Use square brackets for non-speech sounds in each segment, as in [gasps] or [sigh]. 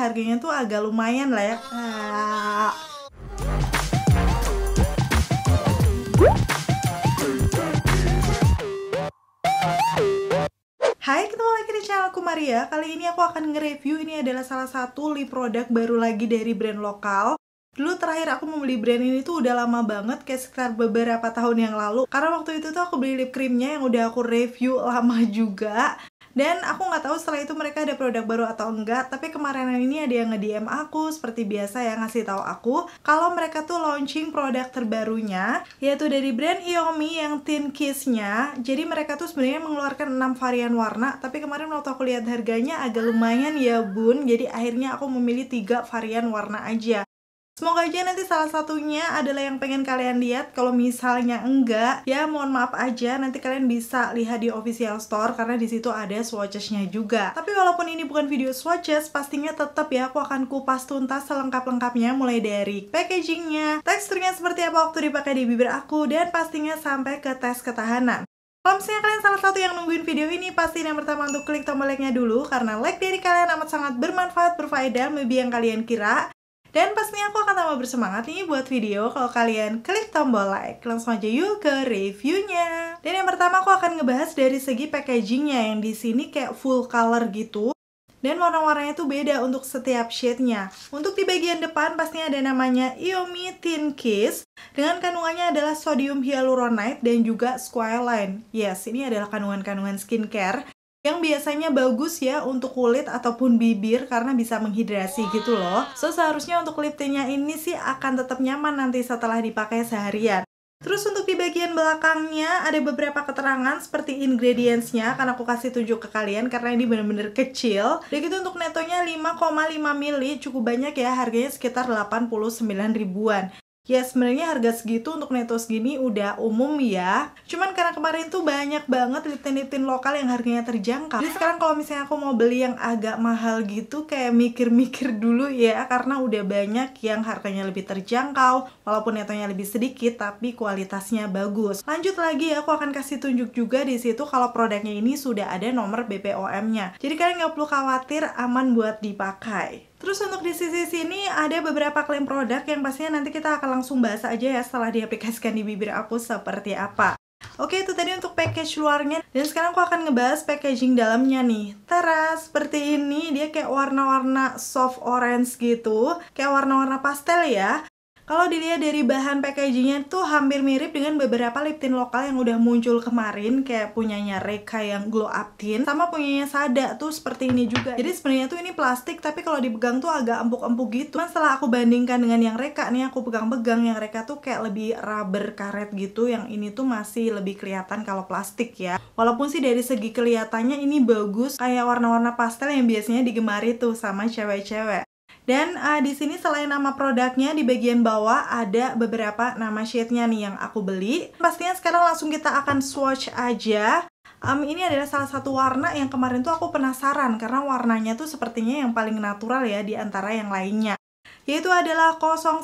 harganya tuh agak lumayan lah ya ah. Hai, ketemu lagi di channel aku Maria. Kali ini aku akan nge-review ini adalah salah satu lip product baru lagi dari brand lokal. Dulu terakhir aku membeli brand ini tuh udah lama banget, kayak sekitar beberapa tahun yang lalu. Karena waktu itu tuh aku beli lip creamnya yang udah aku review lama [laughs] juga. Dan aku nggak tahu setelah itu mereka ada produk baru atau enggak, tapi kemarin ini ada yang nge-DM aku seperti biasa ya ngasih tahu aku kalau mereka tuh launching produk terbarunya yaitu dari brand Yomi yang Tin Kiss-nya. Jadi mereka tuh sebenarnya mengeluarkan 6 varian warna, tapi kemarin waktu aku lihat harganya agak lumayan ya, Bun. Jadi akhirnya aku memilih tiga varian warna aja. Semoga aja nanti salah satunya adalah yang pengen kalian lihat. Kalau misalnya enggak, ya mohon maaf aja. Nanti kalian bisa lihat di official store karena di situ ada swatchesnya juga. Tapi walaupun ini bukan video swatches, pastinya tetap ya aku akan kupas tuntas selengkap-lengkapnya mulai dari packagingnya, teksturnya seperti apa waktu dipakai di bibir aku, dan pastinya sampai ke tes ketahanan. Kalau misalnya kalian salah satu yang nungguin video ini, pasti yang pertama untuk klik tombol like-nya dulu, karena like dari kalian amat sangat bermanfaat, berfaedah, lebih yang kalian kira. Dan pastinya aku akan tambah bersemangat nih buat video kalau kalian klik tombol like. Langsung aja yuk ke reviewnya. Dan yang pertama aku akan ngebahas dari segi packagingnya yang di sini kayak full color gitu. Dan warna-warnanya tuh beda untuk setiap shade-nya. Untuk di bagian depan pastinya ada namanya Iomi Tin Kiss. Dengan kandungannya adalah sodium hyaluronate dan juga squalene. Yes, ini adalah kandungan-kandungan skincare yang biasanya bagus ya untuk kulit ataupun bibir karena bisa menghidrasi gitu loh. So seharusnya untuk lip tintnya ini sih akan tetap nyaman nanti setelah dipakai seharian. Terus untuk di bagian belakangnya ada beberapa keterangan seperti ingredientsnya akan aku kasih tunjuk ke kalian karena ini bener-bener kecil. Dan gitu untuk netonya 5,5 mili cukup banyak ya harganya sekitar 89 ribuan. Ya sebenarnya harga segitu untuk neto segini udah umum ya. Cuman karena kemarin tuh banyak banget lip tint, lokal yang harganya terjangkau. Jadi sekarang kalau misalnya aku mau beli yang agak mahal gitu kayak mikir-mikir dulu ya karena udah banyak yang harganya lebih terjangkau walaupun netonya lebih sedikit tapi kualitasnya bagus. Lanjut lagi ya aku akan kasih tunjuk juga di situ kalau produknya ini sudah ada nomor BPOM-nya. Jadi kalian nggak perlu khawatir aman buat dipakai. Terus untuk di sisi sini ada beberapa klaim produk yang pastinya nanti kita akan langsung bahas aja ya setelah diaplikasikan di bibir aku seperti apa. Oke itu tadi untuk package luarnya dan sekarang aku akan ngebahas packaging dalamnya nih. Teras seperti ini dia kayak warna-warna soft orange gitu, kayak warna-warna pastel ya. Kalau dilihat dari bahan packagingnya tuh hampir mirip dengan beberapa lip tint lokal yang udah muncul kemarin kayak punyanya Reka yang glow up tint sama punyanya Sada tuh seperti ini juga. Jadi sebenarnya tuh ini plastik tapi kalau dipegang tuh agak empuk-empuk gitu. Cuman setelah aku bandingkan dengan yang Reka nih aku pegang-pegang yang Reka tuh kayak lebih rubber karet gitu yang ini tuh masih lebih kelihatan kalau plastik ya. Walaupun sih dari segi kelihatannya ini bagus kayak warna-warna pastel yang biasanya digemari tuh sama cewek-cewek. Dan uh, di sini selain nama produknya di bagian bawah ada beberapa nama shade-nya nih yang aku beli. Pastinya sekarang langsung kita akan swatch aja. Um, ini adalah salah satu warna yang kemarin tuh aku penasaran karena warnanya tuh sepertinya yang paling natural ya di antara yang lainnya. Yaitu adalah 01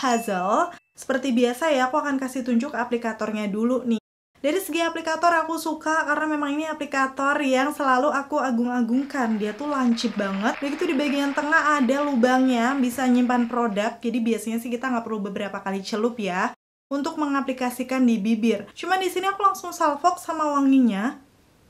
Hazel. Seperti biasa ya, aku akan kasih tunjuk aplikatornya dulu nih. Dari segi aplikator aku suka karena memang ini aplikator yang selalu aku agung-agungkan. Dia tuh lancip banget. Begitu di bagian tengah ada lubangnya, bisa nyimpan produk. Jadi biasanya sih kita nggak perlu beberapa kali celup ya untuk mengaplikasikan di bibir. Cuman di sini aku langsung salfok sama wanginya.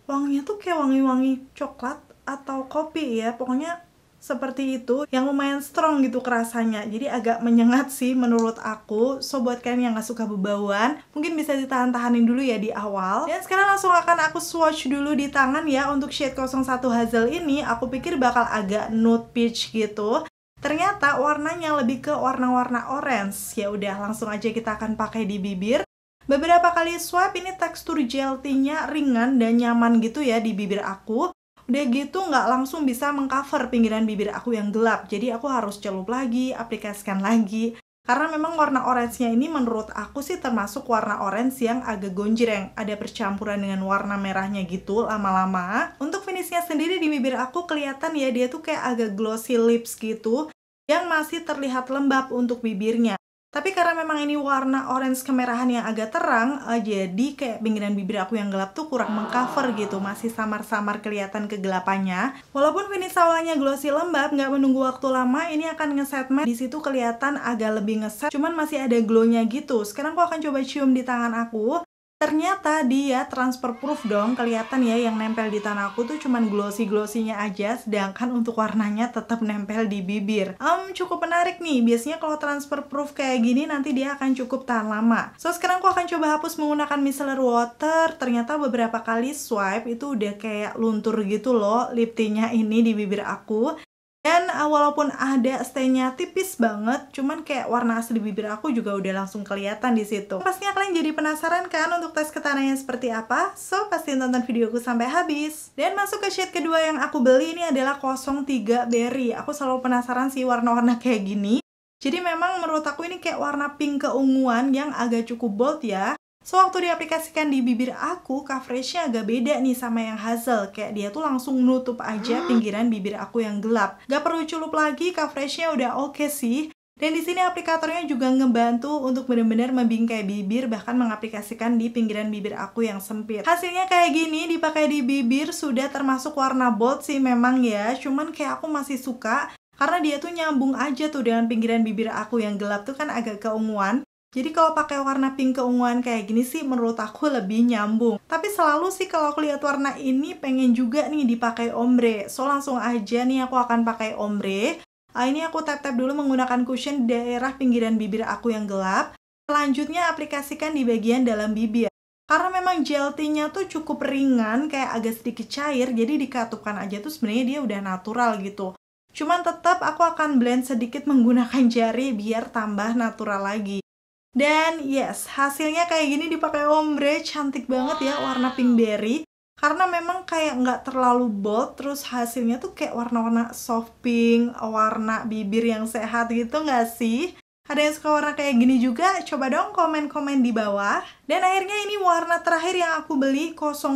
Wanginya tuh kayak wangi-wangi coklat atau kopi ya. Pokoknya seperti itu yang lumayan strong gitu kerasanya jadi agak menyengat sih menurut aku so buat kalian yang gak suka bebauan mungkin bisa ditahan-tahanin dulu ya di awal dan sekarang langsung akan aku swatch dulu di tangan ya untuk shade 01 Hazel ini aku pikir bakal agak nude peach gitu ternyata warnanya lebih ke warna-warna orange ya udah langsung aja kita akan pakai di bibir Beberapa kali swipe ini tekstur gel ringan dan nyaman gitu ya di bibir aku udah gitu nggak langsung bisa mengcover pinggiran bibir aku yang gelap jadi aku harus celup lagi aplikasikan lagi karena memang warna orange-nya ini menurut aku sih termasuk warna orange yang agak gonjreng ada percampuran dengan warna merahnya gitu lama-lama untuk finishnya sendiri di bibir aku kelihatan ya dia tuh kayak agak glossy lips gitu yang masih terlihat lembab untuk bibirnya tapi karena memang ini warna orange kemerahan yang agak terang, uh, jadi kayak pinggiran bibir aku yang gelap tuh kurang mengcover gitu, masih samar-samar kelihatan kegelapannya. Walaupun finish awalnya glossy lembab, nggak menunggu waktu lama, ini akan ngeset matte. Di situ kelihatan agak lebih ngeset, cuman masih ada glownya gitu. Sekarang aku akan coba cium di tangan aku. Ternyata dia transfer proof dong, kelihatan ya yang nempel di tanah aku tuh cuman glossy glossinya aja, sedangkan untuk warnanya tetap nempel di bibir. Um, cukup menarik nih, biasanya kalau transfer proof kayak gini nanti dia akan cukup tahan lama. So, sekarang aku akan coba hapus menggunakan micellar water, ternyata beberapa kali swipe itu udah kayak luntur gitu loh lip ini di bibir aku dan ah, walaupun ada stainnya tipis banget cuman kayak warna asli bibir aku juga udah langsung kelihatan di situ pastinya kalian jadi penasaran kan untuk tes ketananya seperti apa so pasti tonton videoku sampai habis dan masuk ke shade kedua yang aku beli ini adalah 03 berry aku selalu penasaran sih warna-warna kayak gini jadi memang menurut aku ini kayak warna pink keunguan yang agak cukup bold ya So, waktu diaplikasikan di bibir aku, coveragenya agak beda nih sama yang Hazel. Kayak dia tuh langsung nutup aja [gasps] pinggiran bibir aku yang gelap. Gak perlu culup lagi, coveragenya udah oke okay sih. Dan di sini aplikatornya juga ngebantu untuk benar-benar membingkai bibir bahkan mengaplikasikan di pinggiran bibir aku yang sempit. Hasilnya kayak gini dipakai di bibir sudah termasuk warna bold sih memang ya. Cuman kayak aku masih suka karena dia tuh nyambung aja tuh dengan pinggiran bibir aku yang gelap tuh kan agak keunguan. Jadi kalau pakai warna pink keunguan kayak gini sih menurut aku lebih nyambung. Tapi selalu sih kalau aku lihat warna ini pengen juga nih dipakai ombre. So langsung aja nih aku akan pakai ombre. Ah, ini aku tap-tap dulu menggunakan cushion di daerah pinggiran bibir aku yang gelap. Selanjutnya aplikasikan di bagian dalam bibir. Karena memang gel tuh cukup ringan, kayak agak sedikit cair, jadi dikatupkan aja tuh sebenarnya dia udah natural gitu. Cuman tetap aku akan blend sedikit menggunakan jari biar tambah natural lagi. Dan yes, hasilnya kayak gini dipakai ombre, cantik banget ya warna pink berry. Karena memang kayak nggak terlalu bold, terus hasilnya tuh kayak warna-warna soft pink, warna bibir yang sehat gitu nggak sih? Ada yang suka warna kayak gini juga? Coba dong komen-komen di bawah. Dan akhirnya ini warna terakhir yang aku beli 05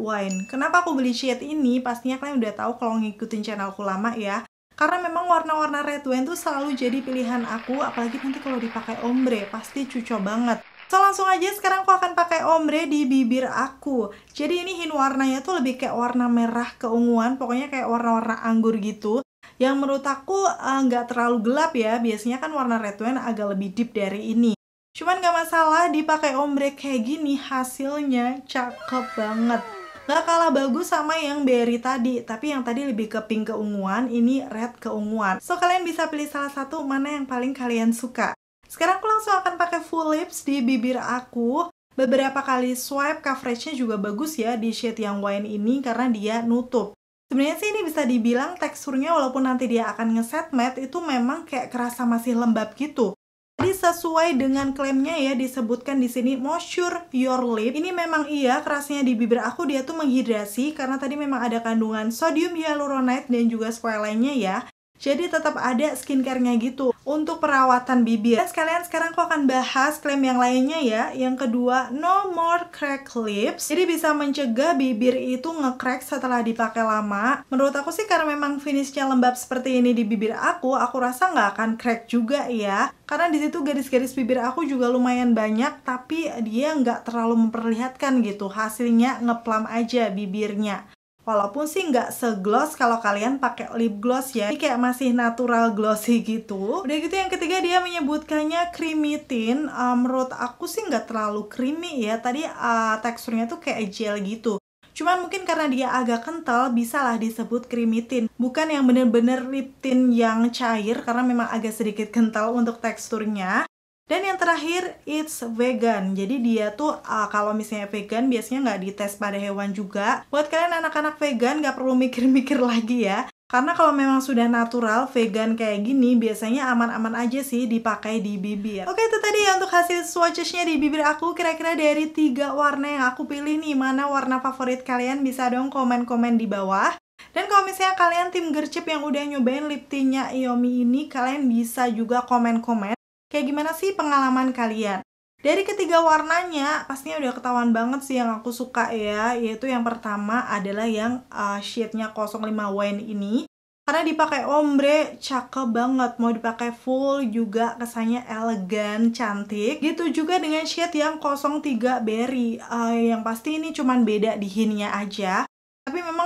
Wine. Kenapa aku beli shade ini? Pastinya kalian udah tahu kalau ngikutin channelku lama ya karena memang warna-warna red wine tuh selalu jadi pilihan aku apalagi nanti kalau dipakai ombre pasti cucok banget so langsung aja sekarang aku akan pakai ombre di bibir aku jadi ini hin warnanya tuh lebih kayak warna merah keunguan pokoknya kayak warna-warna anggur gitu yang menurut aku eh, nggak uh, terlalu gelap ya biasanya kan warna red wine agak lebih deep dari ini cuman nggak masalah dipakai ombre kayak gini hasilnya cakep banget nggak kalah bagus sama yang berry tadi tapi yang tadi lebih ke pink keunguan ini red keunguan so kalian bisa pilih salah satu mana yang paling kalian suka sekarang aku langsung akan pakai full lips di bibir aku Beberapa kali swipe coveragenya juga bagus ya di shade yang wine ini karena dia nutup. Sebenarnya sih ini bisa dibilang teksturnya walaupun nanti dia akan ngeset matte itu memang kayak kerasa masih lembab gitu. Jadi sesuai dengan klaimnya ya disebutkan di sini moisture your lip. Ini memang iya kerasnya di bibir aku dia tuh menghidrasi karena tadi memang ada kandungan sodium hyaluronate dan juga squalene ya. Jadi tetap ada skincare-nya gitu untuk perawatan bibir. dan nah, sekalian sekarang aku akan bahas klaim yang lainnya ya. Yang kedua, no more crack lips. Jadi bisa mencegah bibir itu ngecrack setelah dipakai lama. Menurut aku sih karena memang finishnya lembab seperti ini di bibir aku, aku rasa nggak akan crack juga ya. Karena di situ garis-garis bibir aku juga lumayan banyak, tapi dia nggak terlalu memperlihatkan gitu. Hasilnya ngeplam aja bibirnya. Walaupun sih nggak segloss kalau kalian pakai lip gloss ya. Ini kayak masih natural glossy gitu. Udah gitu yang ketiga dia menyebutkannya creamy tint. Uh, menurut aku sih nggak terlalu creamy ya. Tadi uh, teksturnya tuh kayak gel gitu. Cuman mungkin karena dia agak kental, bisalah disebut creamy tint. Bukan yang bener-bener lip tint yang cair, karena memang agak sedikit kental untuk teksturnya. Dan yang terakhir, it's vegan. Jadi dia tuh uh, kalau misalnya vegan biasanya nggak dites pada hewan juga. Buat kalian anak-anak vegan nggak perlu mikir-mikir [laughs] lagi ya. Karena kalau memang sudah natural, vegan kayak gini biasanya aman-aman aja sih dipakai di bibir. Oke, itu tadi ya untuk hasil swatchesnya di bibir aku. Kira-kira dari tiga warna yang aku pilih nih, mana warna favorit kalian bisa dong komen-komen di bawah. Dan kalau misalnya kalian tim gercep yang udah nyobain lip tintnya Iomi ini, kalian bisa juga komen-komen Kayak gimana sih pengalaman kalian? Dari ketiga warnanya, pastinya udah ketahuan banget sih yang aku suka ya, yaitu yang pertama adalah yang uh, shade-nya 05 wine ini. Karena dipakai ombre, cakep banget. Mau dipakai full juga kesannya elegan, cantik. Gitu juga dengan shade yang 03 berry. Uh, yang pasti ini cuman beda di hintnya aja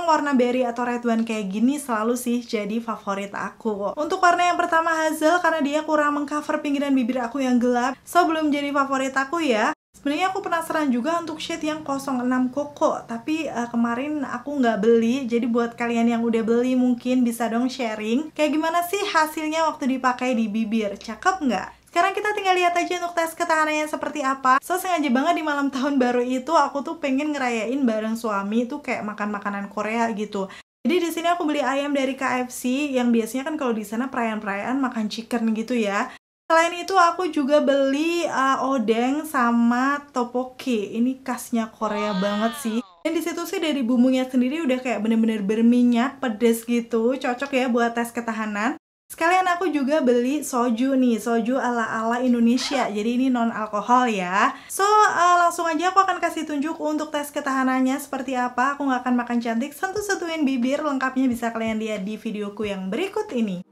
warna berry atau red one kayak gini selalu sih jadi favorit aku. Untuk warna yang pertama hazel karena dia kurang mengcover pinggiran bibir aku yang gelap. So belum jadi favorit aku ya. Sebenarnya aku penasaran juga untuk shade yang 06 Koko, tapi uh, kemarin aku nggak beli, jadi buat kalian yang udah beli mungkin bisa dong sharing. Kayak gimana sih hasilnya waktu dipakai di bibir, cakep nggak? Sekarang kita tinggal lihat aja untuk tes ketahanannya seperti apa. So, sengaja banget di malam tahun baru itu aku tuh pengen ngerayain bareng suami tuh kayak makan makanan Korea gitu. Jadi di sini aku beli ayam dari KFC yang biasanya kan kalau di sana perayaan-perayaan makan chicken gitu ya. Selain itu aku juga beli uh, odeng sama topoki. Ini khasnya Korea banget sih. Dan di situ sih dari bumbunya sendiri udah kayak bener-bener berminyak, pedes gitu. Cocok ya buat tes ketahanan. Sekalian aku juga beli soju nih, soju ala-ala Indonesia. Jadi ini non alkohol ya. So, uh, langsung aja aku akan kasih tunjuk untuk tes ketahanannya seperti apa. Aku nggak akan makan cantik, sentuh-sentuhin bibir. Lengkapnya bisa kalian lihat di videoku yang berikut ini.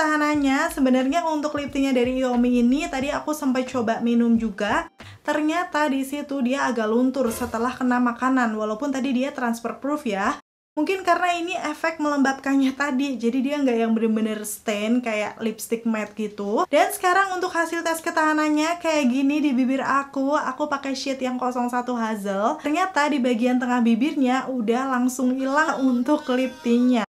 tahanannya sebenarnya untuk lip tintnya dari Yomi ini tadi aku sempat coba minum juga ternyata di situ dia agak luntur setelah kena makanan walaupun tadi dia transfer proof ya Mungkin karena ini efek melembabkannya [laughs] tadi, jadi dia nggak yang bener-bener stain kayak lipstick matte gitu. Dan sekarang untuk hasil tes ketahanannya kayak gini di bibir aku, aku pakai sheet yang 01 Hazel. Ternyata di bagian tengah bibirnya udah langsung hilang untuk lip tintnya.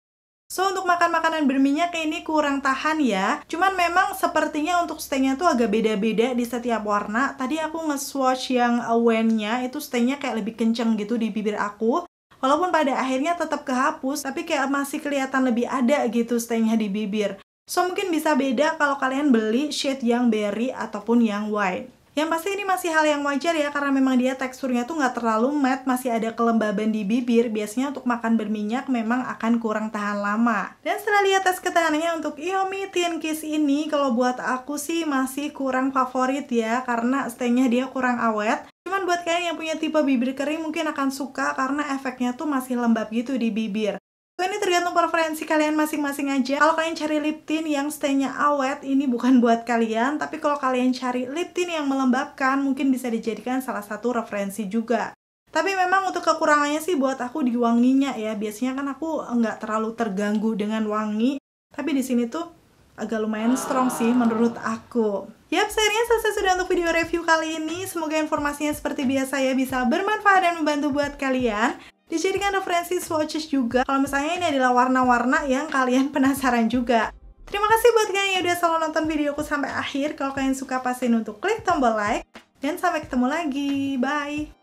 So untuk makan makanan berminyak ini kurang tahan ya Cuman memang sepertinya untuk stainnya tuh agak beda-beda di setiap warna Tadi aku nge-swatch yang uh, awennya itu stainnya kayak lebih kenceng gitu di bibir aku Walaupun pada akhirnya tetap kehapus Tapi kayak masih kelihatan lebih ada gitu stainnya di bibir So mungkin bisa beda kalau kalian beli shade yang berry ataupun yang white yang pasti ini masih hal yang wajar ya karena memang dia teksturnya tuh nggak terlalu matte, masih ada kelembaban di bibir. Biasanya untuk makan berminyak memang akan kurang tahan lama. Dan setelah lihat tes ketahanannya untuk Xiaomi Thin Kiss ini kalau buat aku sih masih kurang favorit ya karena stainnya dia kurang awet. Cuman buat kalian yang punya tipe bibir kering mungkin akan suka karena efeknya tuh masih lembab gitu di bibir ini tergantung preferensi kalian masing-masing aja. Kalau kalian cari lip tint yang stay-nya awet, ini bukan [laughs] buat kalian. Tapi kalau kalian cari lip tint yang melembabkan, mungkin bisa dijadikan salah satu referensi juga. Tapi memang untuk kekurangannya sih buat aku di wanginya ya. Biasanya kan aku nggak terlalu terganggu dengan wangi. Tapi di sini tuh agak lumayan strong sih menurut aku. Yap, sayangnya selesai sudah untuk video review kali ini. Semoga informasinya seperti biasa ya bisa bermanfaat dan membantu buat kalian dijadikan referensi swatches juga kalau misalnya ini adalah warna-warna yang kalian [laughs] penasaran juga. Terima kasih buat kalian yang udah selalu nonton videoku sampai akhir. Kalau kalian suka, pastiin untuk klik tombol like. Dan sampai ketemu lagi. Bye!